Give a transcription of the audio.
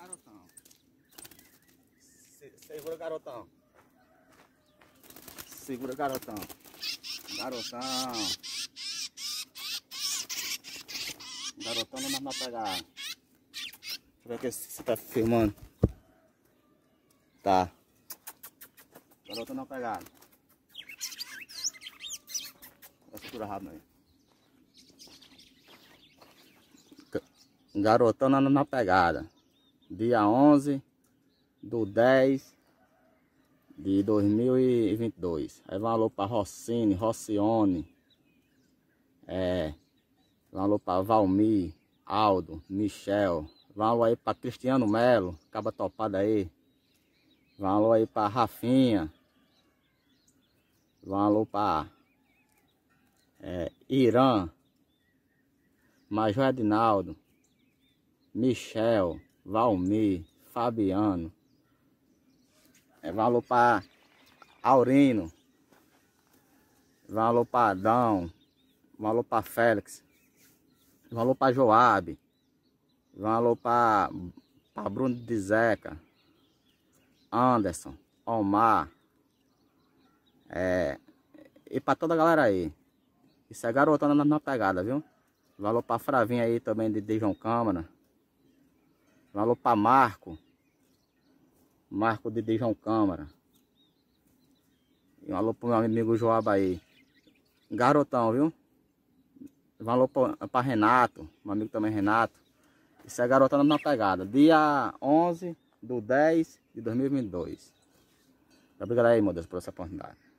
garotão. Se, segura garotão. Segura garotão. Garotão. Garotão não dá pra pegar. Deixa eu ver aqui se tá firmando. Tá. Garotão não pegar. Vai segurar rápido aí. Garotão na, na pegada dia 11 do 10 de 2022. um alô para Rossini, Rossione, é, alô para Valmir, Aldo, Michel, alô aí para Cristiano Melo, acaba topado aí, alô aí para Rafinha, alô para é, Irã, Major Edinaldo, Michel, Valmir, Fabiano. É, valor para Aurino. Valor para Adão. Valor para Félix. Valor para Joab. Valor para Bruno de Zeca. Anderson. Omar. É, e para toda a galera aí. Isso é garotona na, pegada, viu? Valor para Fravinha aí também de, de João Câmara. Um alô para Marco. Marco de Dejão Câmara. E um alô para meu amigo Joaba aí. Garotão, viu? Um alô para Renato. Meu amigo também Renato. Isso é garota na pegada. Dia 11 do 10 de 2022. Obrigado aí, meu Deus, por essa oportunidade.